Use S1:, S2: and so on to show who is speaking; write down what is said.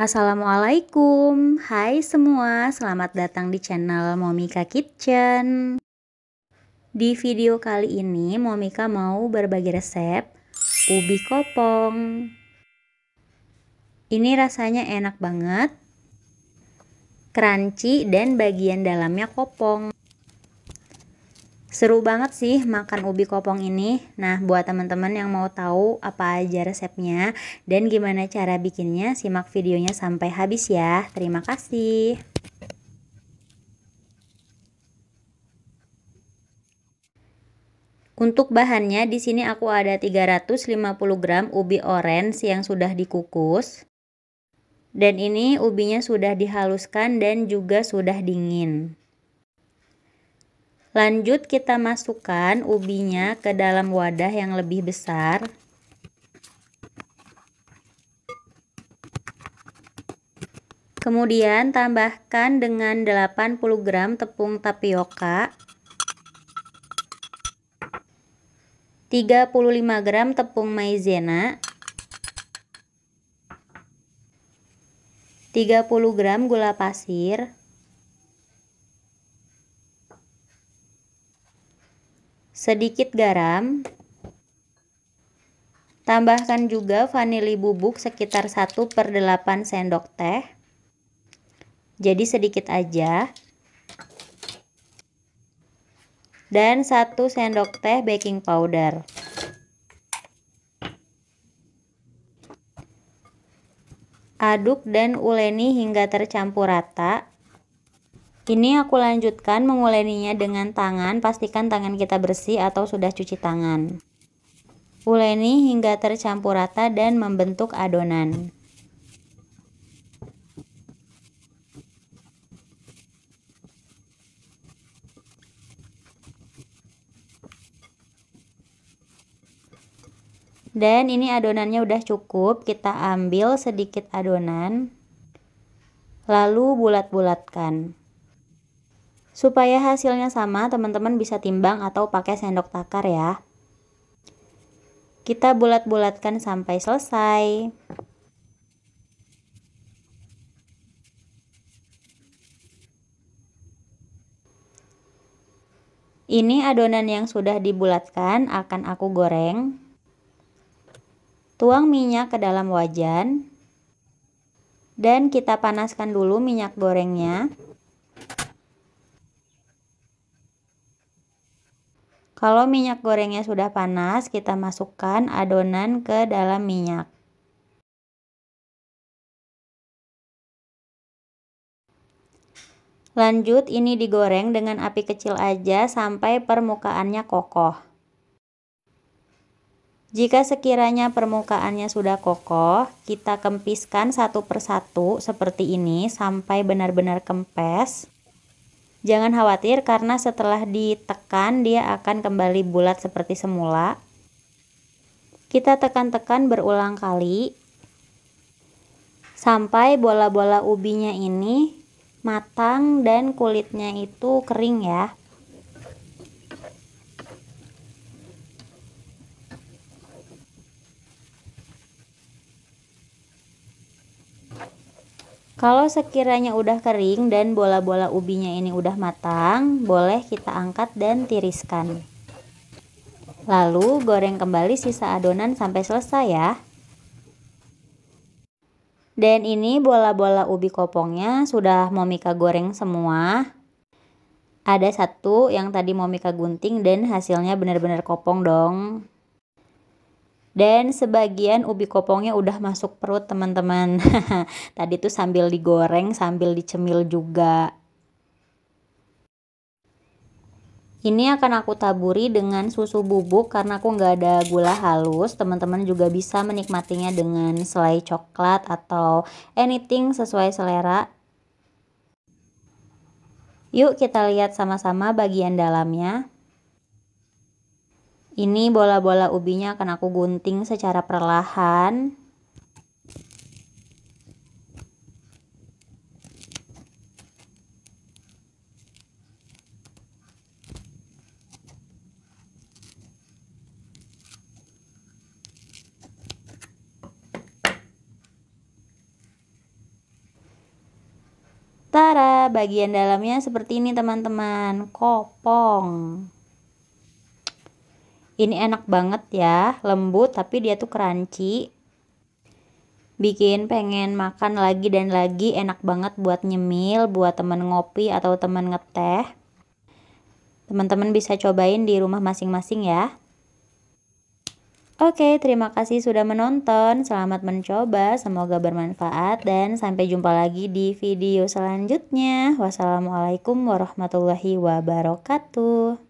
S1: Assalamualaikum, hai semua, selamat datang di channel Momika Kitchen Di video kali ini Momika mau berbagi resep ubi kopong Ini rasanya enak banget, crunchy dan bagian dalamnya kopong Seru banget sih makan ubi kopong ini. Nah, buat teman-teman yang mau tahu apa aja resepnya dan gimana cara bikinnya, simak videonya sampai habis ya. Terima kasih. Untuk bahannya di sini aku ada 350 gram ubi orange yang sudah dikukus. Dan ini ubinya sudah dihaluskan dan juga sudah dingin. Lanjut kita masukkan ubinya ke dalam wadah yang lebih besar. Kemudian tambahkan dengan 80 gram tepung tapioka, 35 gram tepung maizena, 30 gram gula pasir, sedikit garam. Tambahkan juga vanili bubuk sekitar 1 per 8 sendok teh. Jadi sedikit aja. Dan 1 sendok teh baking powder. Aduk dan uleni hingga tercampur rata Kini aku lanjutkan menguleninya dengan tangan, pastikan tangan kita bersih atau sudah cuci tangan. Uleni hingga tercampur rata dan membentuk adonan. Dan ini adonannya udah cukup, kita ambil sedikit adonan lalu bulat-bulatkan. Supaya hasilnya sama, teman-teman bisa timbang atau pakai sendok takar ya. Kita bulat-bulatkan sampai selesai. Ini adonan yang sudah dibulatkan akan aku goreng. Tuang minyak ke dalam wajan. Dan kita panaskan dulu minyak gorengnya. Kalau minyak gorengnya sudah panas, kita masukkan adonan ke dalam minyak. Lanjut, ini digoreng dengan api kecil aja sampai permukaannya kokoh. Jika sekiranya permukaannya sudah kokoh, kita kempiskan satu persatu seperti ini sampai benar-benar kempes. Jangan khawatir karena setelah ditekan dia akan kembali bulat seperti semula. Kita tekan-tekan berulang kali sampai bola-bola ubinya ini matang dan kulitnya itu kering ya. Kalau sekiranya udah kering dan bola-bola ubinya ini udah matang, boleh kita angkat dan tiriskan. Lalu goreng kembali sisa adonan sampai selesai ya. Dan ini bola-bola ubi kopongnya sudah Momika goreng semua. Ada satu yang tadi Momika gunting dan hasilnya benar-benar kopong dong dan sebagian ubi kopongnya udah masuk perut teman-teman tadi tuh sambil digoreng sambil dicemil juga Ini akan aku taburi dengan susu bubuk karena aku nggak ada gula halus. Teman-teman juga bisa menikmatinya dengan selai coklat atau anything sesuai selera. Yuk kita lihat sama-sama bagian dalamnya. Ini bola-bola ubinya akan aku gunting secara perlahan. Tara, bagian dalamnya seperti ini teman-teman, kopong. Ini enak banget ya, lembut tapi dia tuh crunchy. Bikin pengen makan lagi dan lagi, enak banget buat nyemil, buat temen ngopi atau temen ngeteh. Teman-teman bisa cobain di rumah masing-masing ya. Oke, terima kasih sudah menonton. Selamat mencoba, semoga bermanfaat, dan sampai jumpa lagi di video selanjutnya. Wassalamualaikum warahmatullahi wabarakatuh.